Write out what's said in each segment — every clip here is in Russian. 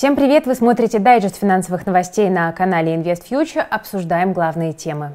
Всем привет! Вы смотрите дайджест финансовых новостей на канале InvestFuture. Обсуждаем главные темы.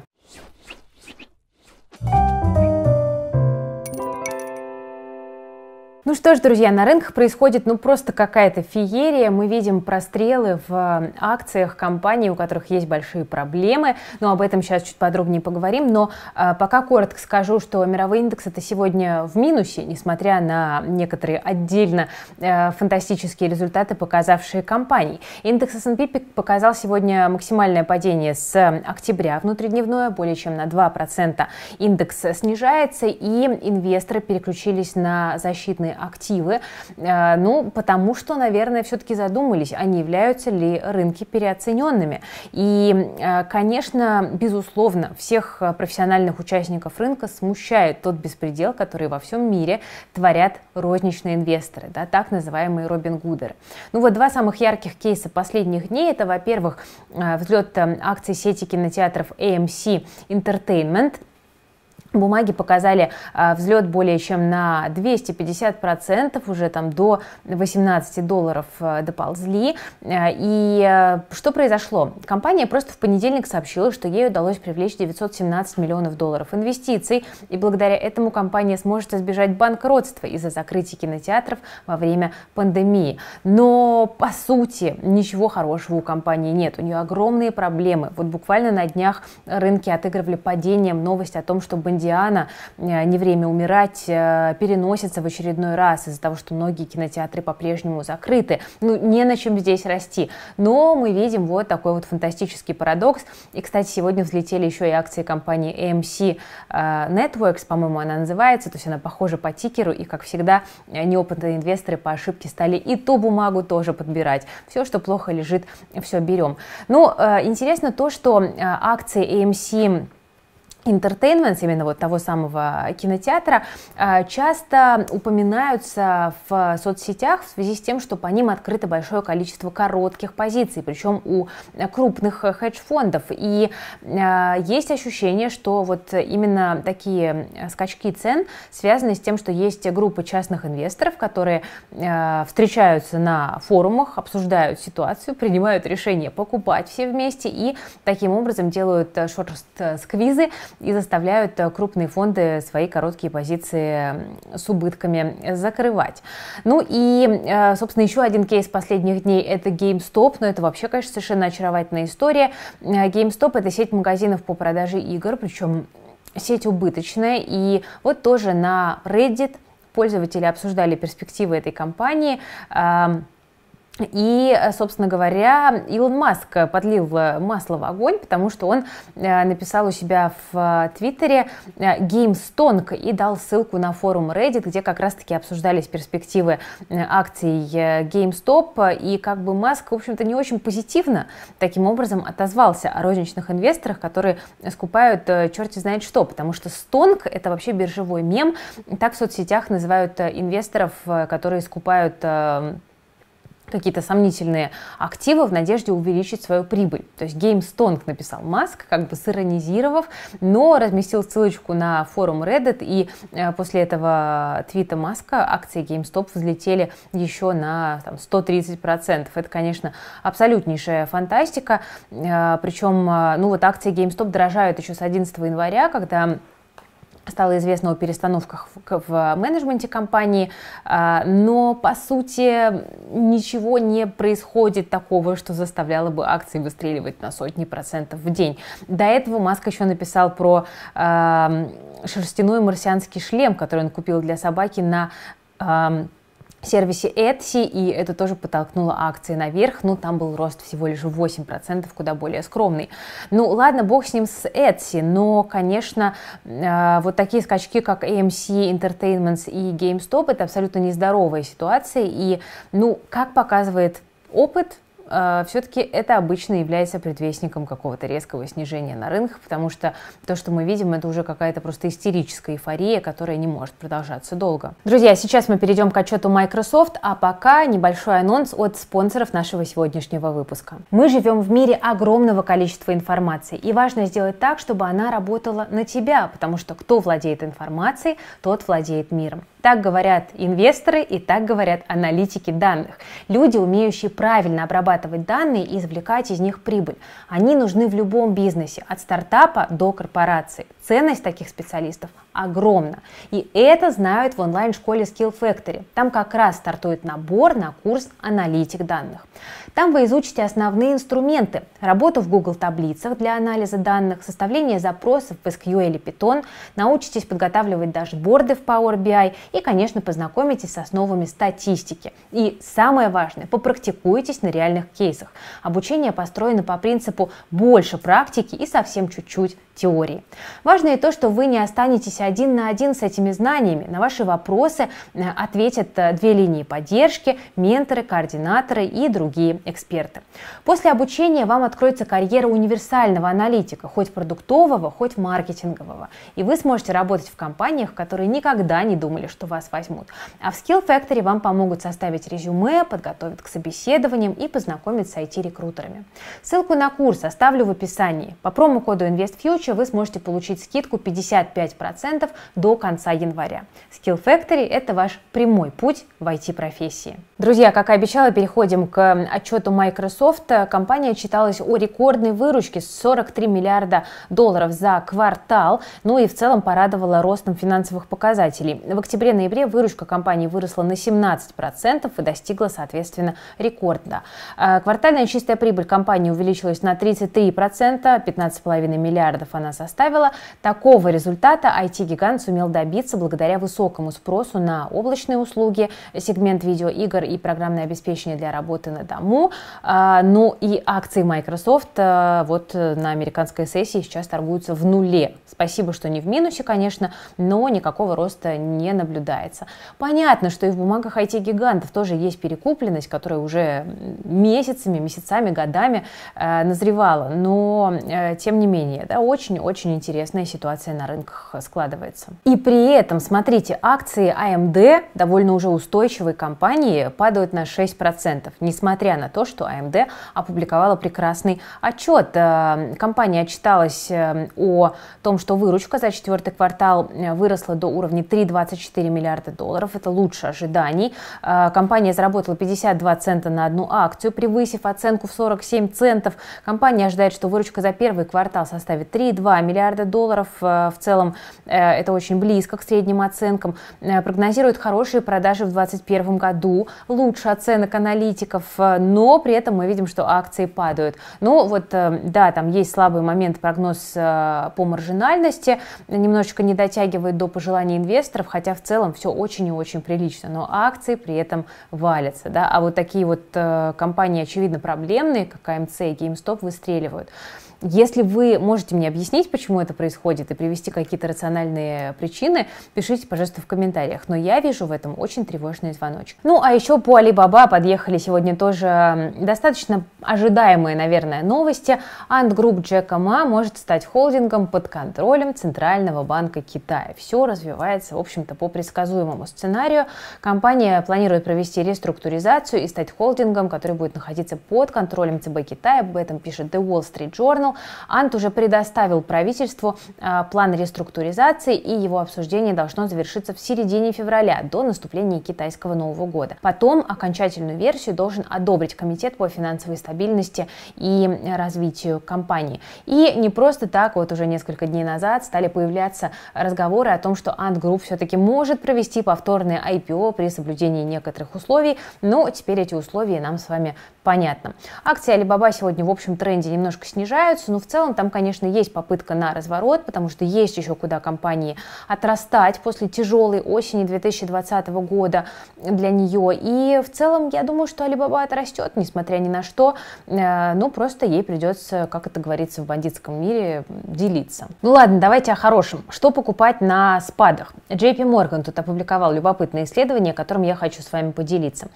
Ну что ж, друзья, на рынках происходит ну просто какая-то феерия. Мы видим прострелы в э, акциях компаний, у которых есть большие проблемы. Но об этом сейчас чуть подробнее поговорим. Но э, пока коротко скажу, что мировой индекс это сегодня в минусе, несмотря на некоторые отдельно э, фантастические результаты, показавшие компаний. Индекс S&P показал сегодня максимальное падение с октября внутридневное, более чем на 2%. Индекс снижается, и инвесторы переключились на защитные активы, э, ну, потому что, наверное, все-таки задумались, а не являются ли рынки переоцененными. И, э, конечно, безусловно, всех профессиональных участников рынка смущает тот беспредел, который во всем мире творят розничные инвесторы, да, так называемые Робин Гудеры. Ну вот два самых ярких кейса последних дней – это, во-первых, э, взлет акций сети кинотеатров AMC Entertainment – Бумаги показали а, взлет более чем на 250%, уже там до 18 долларов э, доползли. Э, и э, что произошло? Компания просто в понедельник сообщила, что ей удалось привлечь 917 миллионов долларов инвестиций, и благодаря этому компания сможет избежать банкротства из-за закрытия кинотеатров во время пандемии. Но, по сути, ничего хорошего у компании нет. У нее огромные проблемы. Вот буквально на днях рынки отыгрывали падением новость о том, что бандиты Диана э, «Не время умирать» э, переносится в очередной раз из-за того, что многие кинотеатры по-прежнему закрыты. Ну, не на чем здесь расти. Но мы видим вот такой вот фантастический парадокс. И, кстати, сегодня взлетели еще и акции компании AMC э, Networks, по-моему, она называется, то есть она похожа по тикеру, и, как всегда, неопытные инвесторы по ошибке стали и ту бумагу тоже подбирать. Все, что плохо лежит, все берем. Ну, интересно то, что акции AMC интертейнмент именно вот того самого кинотеатра, а, часто упоминаются в соцсетях в связи с тем, что по ним открыто большое количество коротких позиций, причем у крупных хедж-фондов. И а, есть ощущение, что вот именно такие скачки цен связаны с тем, что есть группы частных инвесторов, которые а, встречаются на форумах, обсуждают ситуацию, принимают решение покупать все вместе и таким образом делают э, шорт-сквизы и заставляют э, крупные фонды свои короткие позиции с убытками закрывать. Ну и, э, собственно, еще один кейс последних дней – это GameStop, но это вообще, конечно, совершенно очаровательная история. Э, GameStop – это сеть магазинов по продаже игр, причем сеть убыточная, и вот тоже на Reddit пользователи обсуждали перспективы этой компании. И, э, собственно говоря, Илон Маск э, подлил э, масло в огонь, потому что он написал у себя в Твиттере GameStonk и дал ссылку на форум Reddit, где как раз-таки обсуждались перспективы акций GameStop. И как бы Маск, в общем-то, не очень позитивно таким образом отозвался о розничных инвесторах, которые скупают черти знает что, потому что Stonk это вообще биржевой мем. Так в соцсетях называют инвесторов, которые скупают какие-то сомнительные активы в надежде увеличить свою прибыль. То есть GameStonk написал Маск, как бы сиронизировав, но разместил ссылочку на форум Reddit, и э, после этого твита Маска акции GameStop взлетели еще на там, 130%. Это, конечно, абсолютнейшая фантастика. Э, причем, э, ну вот акции GameStop дорожают еще с 11 января, когда стало известно о перестановках в менеджменте компании, а, но по сути ничего не происходит такого, что заставляло бы акции выстреливать на сотни процентов в день. До этого Маск еще написал про шерстяной марсианский шлем, который он купил для собаки на сервисе Etsy, и это тоже подтолкнуло акции наверх, но ну, там был рост всего лишь 8%, куда более скромный. Ну ладно, бог с ним с Etsy, но, конечно, э, вот такие скачки, как AMC Entertainments и GameStop, это абсолютно нездоровая ситуация, и, ну, как показывает опыт, Э, все-таки это обычно является предвестником какого-то резкого снижения на рынках, потому что то, что мы видим, это уже какая-то просто истерическая эйфория, которая не может продолжаться долго. Друзья, сейчас мы перейдем к отчету Microsoft, а пока небольшой анонс от спонсоров нашего сегодняшнего выпуска. Мы живем в мире огромного количества информации, и важно сделать так, чтобы она работала на тебя, потому что кто владеет информацией, тот владеет миром. Так говорят инвесторы и так говорят аналитики данных. Люди, умеющие правильно обрабатывать данные и извлекать из них прибыль. Они нужны в любом бизнесе, от стартапа до корпорации. Ценность таких специалистов огромна. И это знают в онлайн-школе Skill Factory. Там как раз стартует набор на курс «Аналитик данных». Там вы изучите основные инструменты, работу в Google таблицах для анализа данных, составление запросов в SQL или Python, научитесь подготавливать дашборды в Power BI и, конечно, познакомитесь с основами статистики. И самое важное, попрактикуйтесь на реальных кейсах. Обучение построено по принципу больше практики и совсем чуть-чуть теории. Важно Важно и то, что вы не останетесь один на один с этими знаниями. На ваши вопросы э, ответят э, две линии поддержки, менторы, координаторы и другие эксперты. После обучения вам откроется карьера универсального аналитика, хоть продуктового, хоть маркетингового. И вы сможете работать в компаниях, которые никогда не думали, что вас возьмут. А в Skill Factory вам помогут составить резюме, подготовить к собеседованиям и познакомят с IT-рекрутерами. Ссылку на курс оставлю в описании. По промокоду InvestFuture вы сможете получить скидку 55% до конца января. Skill Factory – это ваш прямой путь в IT-профессии. Друзья, как и обещала, переходим к отчету Microsoft. Компания читалась о рекордной выручке 43 миллиарда долларов за квартал, ну и в целом порадовала ростом финансовых показателей. В октябре-ноябре выручка компании выросла на 17% и достигла, соответственно, рекорда. А квартальная чистая прибыль компании увеличилась на 33%, 15,5 миллиардов она составила. Такого результата IT-гигант сумел добиться благодаря высокому спросу на облачные услуги, сегмент видеоигр и программное обеспечение для работы на дому. А, ну и акции Microsoft а, вот э, на американской сессии сейчас торгуются в нуле. Спасибо, что не в минусе, конечно, но никакого роста не наблюдается. Понятно, что и в бумагах IT-гигантов тоже есть перекупленность, которая уже месяцами, месяцами, годами э, назревала. Но, э, тем не менее, да, очень-очень интересно рыночная ситуация на рынках складывается. И при этом, смотрите, акции AMD а довольно уже устойчивой компании падают на 6%, несмотря на то, что AMD а опубликовала прекрасный отчет. Э, компания отчиталась э, о том, что выручка за четвертый квартал э, выросла до уровня 3,24 миллиарда долларов. Это лучше ожиданий. Компания заработала 52 цента на одну акцию, превысив оценку в 47 центов. Компания ожидает, что выручка за первый квартал составит 3,2 миллиарда долларов долларов. Э, в целом э, это очень близко к средним оценкам. Э, прогнозирует хорошие продажи в 2021 году, лучше оценок аналитиков, но при этом мы видим, что акции падают. Ну вот, да, там есть слабый момент прогноз по маржинальности, немножечко не дотягивает до пожеланий инвесторов, хотя в целом все очень и очень прилично, но акции при этом валятся. Да? А вот такие вот компании, очевидно, проблемные, как АМЦ эм и GameStop, выстреливают. Если вы можете мне объяснить, почему это происходит, и привести какие-то рациональные причины, пишите, пожалуйста, в комментариях. Но я вижу в этом очень тревожный звоночек. Ну, а еще по Alibaba подъехали сегодня тоже достаточно ожидаемые, наверное, новости. Ant Group Джека Ма может стать холдингом под контролем Центрального банка Китая. Все развивается, в общем-то, по предсказуемому сценарию. Компания планирует провести реструктуризацию и стать холдингом, который будет находиться под контролем ЦБ Китая. Об этом пишет The Wall Street Journal сторону, Ант уже предоставил правительству а, план реструктуризации, и его обсуждение должно завершиться в середине февраля, до наступления китайского Нового года. Потом окончательную версию должен одобрить Комитет по финансовой стабильности и развитию компании. И не просто так, вот уже несколько дней назад стали появляться разговоры о том, что Ант Групп все-таки может провести повторное IPO при соблюдении некоторых условий, но ну, теперь эти условия нам с вами понятно. Акции Alibaba сегодня в общем тренде немножко снижаются, но в целом там, конечно, есть попытка на разворот, потому что есть еще куда компании отрастать после тяжелой осени 2020 года для нее. И в целом я думаю, что Alibaba отрастет, несмотря ни на что, э, ну просто ей придется, как это говорится в бандитском мире, делиться. Ну ладно, давайте о хорошем. Что покупать на спадах? JP Morgan тут опубликовал любопытное исследование, которым я хочу с вами поделиться.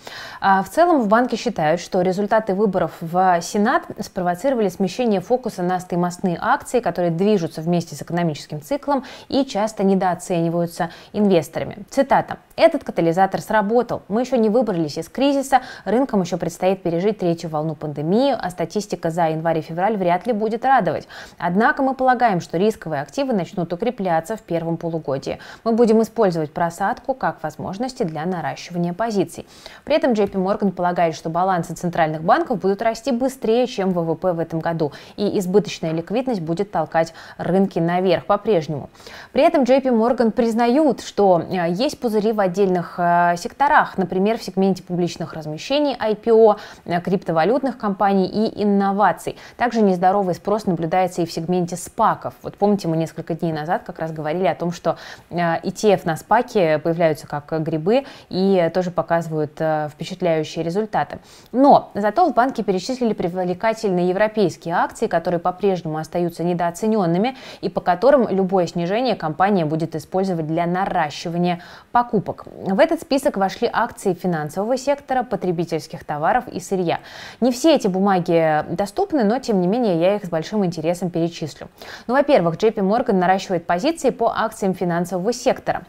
А, в целом в банке считают, что результат результаты выборов в Сенат спровоцировали смещение фокуса на стоимостные акции, которые движутся вместе с экономическим циклом и часто недооцениваются инвесторами. Цитата. «Этот катализатор сработал. Мы еще не выбрались из кризиса, рынкам еще предстоит пережить третью волну пандемии, а статистика за январь и февраль вряд ли будет радовать. Однако мы полагаем, что рисковые активы начнут укрепляться в первом полугодии. Мы будем использовать просадку как возможности для наращивания позиций». При этом JP Morgan полагает, что балансы центрального центральных банков будут расти быстрее, чем ВВП в этом году, и избыточная ликвидность будет толкать рынки наверх по-прежнему. При этом JP Morgan признают, что э, есть пузыри в отдельных э, секторах, например, в сегменте публичных размещений IPO, э, криптовалютных компаний и инноваций. Также нездоровый спрос наблюдается и в сегменте спаков. Вот помните, мы несколько дней назад как раз говорили о том, что ETF на спаке появляются как грибы и тоже показывают впечатляющие результаты. Но Зато в банке перечислили привлекательные европейские акции, которые по-прежнему остаются недооцененными и по которым любое снижение компания будет использовать для наращивания покупок. В этот список вошли акции финансового сектора, потребительских товаров и сырья. Не все эти бумаги доступны, но тем не менее я их с большим интересом перечислю. Ну, во-первых, JP Morgan наращивает позиции по акциям финансового сектора.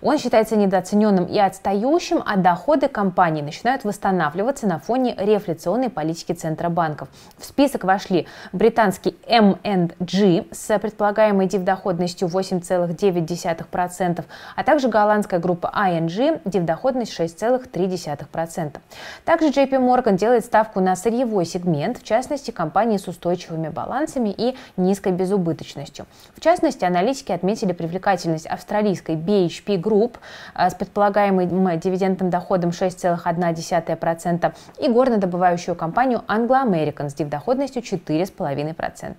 Он считается недооцененным и отстающим, а доходы компании начинают восстанавливаться на фоне рефляции инфляционной политики Центробанков. В список вошли британский M&G эм с предполагаемой дивдоходностью 8,9%, а также голландская группа ING дивдоходность 6,3%. Также JP Morgan делает ставку на сырьевой сегмент, в частности компании с устойчивыми балансами и низкой безубыточностью. В частности, аналитики отметили привлекательность австралийской BHP Group э, с предполагаемым дивидендным доходом 6,1% и горнодобывающей добывающую компанию Anglo American с дивдоходностью 4,5%.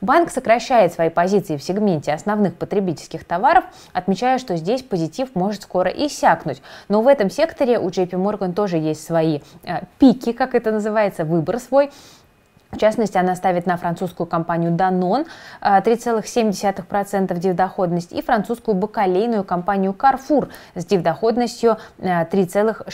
Банк сокращает свои позиции в сегменте основных потребительских товаров, отмечая, что здесь позитив может скоро иссякнуть. Но в этом секторе у JP Morgan тоже есть свои э, пики, как это называется, выбор свой. В частности, она ставит на французскую компанию Danone 3,7% э, дивдоходность и французскую бакалейную компанию Carrefour с дивдоходностью 3,6%.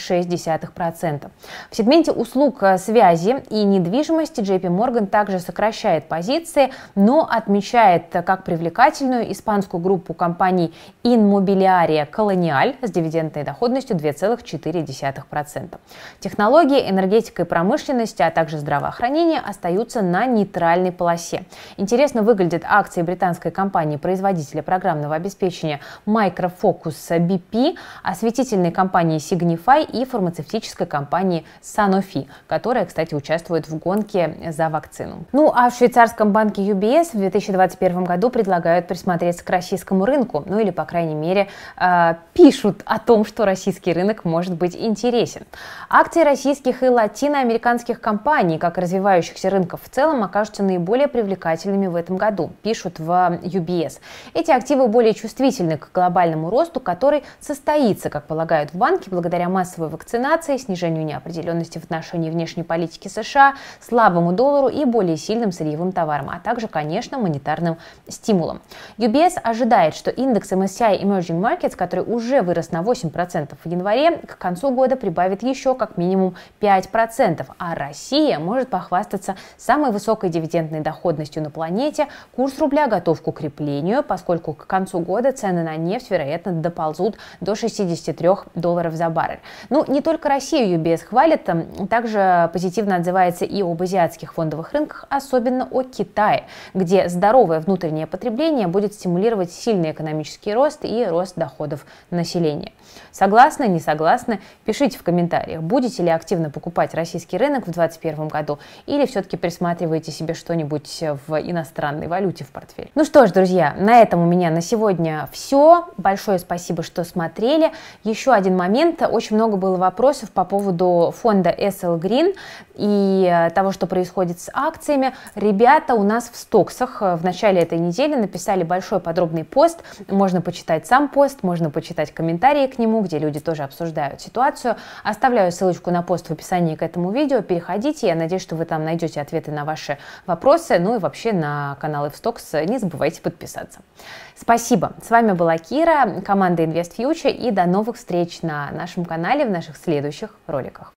Э, в сегменте услуг э, связи и недвижимости JP Morgan также сокращает позиции, но отмечает как привлекательную испанскую группу компаний Inmobiliaria Colonial с дивидендной доходностью 2,4%. Технологии, энергетика и промышленность, а также здравоохранение – остаются на нейтральной полосе. Интересно выглядят акции британской компании-производителя программного обеспечения Microfocus BP, осветительной компании Signify и фармацевтической компании Sanofi, которая, кстати, участвует в гонке за вакцину. Ну а в швейцарском банке UBS в 2021 году предлагают присмотреться к российскому рынку, ну или, по крайней мере, э, пишут о том, что российский рынок может быть интересен. Акции российских и латиноамериканских компаний, как развивающихся рынков в целом окажутся наиболее привлекательными в этом году, пишут в э, UBS. Эти активы более чувствительны к глобальному росту, который состоится, как полагают в банке, благодаря массовой вакцинации, снижению неопределенности в отношении внешней политики США, слабому доллару и более сильным сырьевым товарам, а также, конечно, монетарным стимулом. UBS ожидает, что индекс MSCI Emerging Markets, который уже вырос на 8% в январе, к концу года прибавит еще как минимум 5%, а Россия может похвастаться с самой высокой дивидендной доходностью на планете курс рубля готов к укреплению, поскольку к концу года цены на нефть, вероятно, доползут до 63 долларов за баррель. Ну, не только Россию UBS хвалит, также позитивно отзывается и об азиатских фондовых рынках, особенно о Китае, где здоровое внутреннее потребление будет стимулировать сильный экономический рост и рост доходов населения. Согласны, не согласны? Пишите в комментариях, будете ли активно покупать российский рынок в 2021 году или все-таки все-таки присматриваете себе что-нибудь в иностранной валюте в портфель. Ну что ж, друзья, на этом у меня на сегодня все. Большое спасибо, что смотрели. Еще один момент. Очень много было вопросов по поводу фонда SL Green и э, того, что происходит с акциями. Ребята у нас в Стоксах э, в начале этой недели написали большой подробный пост. Можно почитать сам пост, можно почитать комментарии к нему, где люди тоже обсуждают ситуацию. Оставляю ссылочку на пост в описании к этому видео. Переходите. Я надеюсь, что вы там найдете ответы на ваши вопросы, ну и вообще на канал Evstocks не забывайте подписаться. Спасибо. С вами была Кира, команда InvestFuture и до новых встреч на нашем канале в наших следующих роликах.